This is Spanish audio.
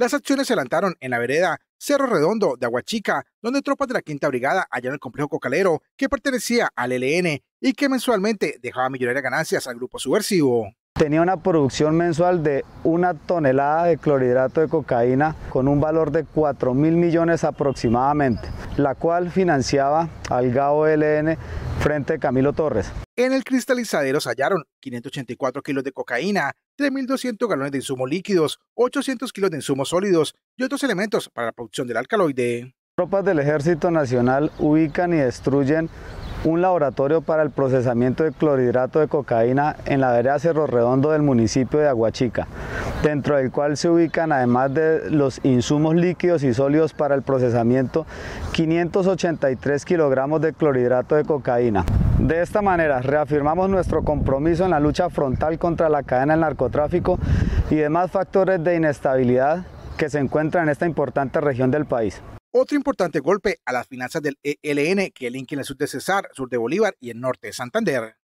Las acciones se lanzaron en la vereda Cerro Redondo de Aguachica, donde tropas de la Quinta Brigada hallaron el complejo cocalero que pertenecía al e LN y que mensualmente dejaba de ganancias al grupo subversivo. Tenía una producción mensual de una tonelada de clorhidrato de cocaína con un valor de 4 mil millones aproximadamente, la cual financiaba al GAO e LN frente Camilo Torres. En el cristalizadero se hallaron 584 kilos de cocaína, 3.200 galones de insumos líquidos, 800 kilos de insumos sólidos y otros elementos para la producción del alcaloide. Tropas del Ejército Nacional ubican y destruyen un laboratorio para el procesamiento de clorhidrato de cocaína en la vereda Cerro Redondo del municipio de Aguachica dentro del cual se ubican además de los insumos líquidos y sólidos para el procesamiento 583 kilogramos de clorhidrato de cocaína. De esta manera reafirmamos nuestro compromiso en la lucha frontal contra la cadena del narcotráfico y demás factores de inestabilidad que se encuentran en esta importante región del país. Otro importante golpe a las finanzas del ELN que linken el sur de Cesar, sur de Bolívar y el norte de Santander.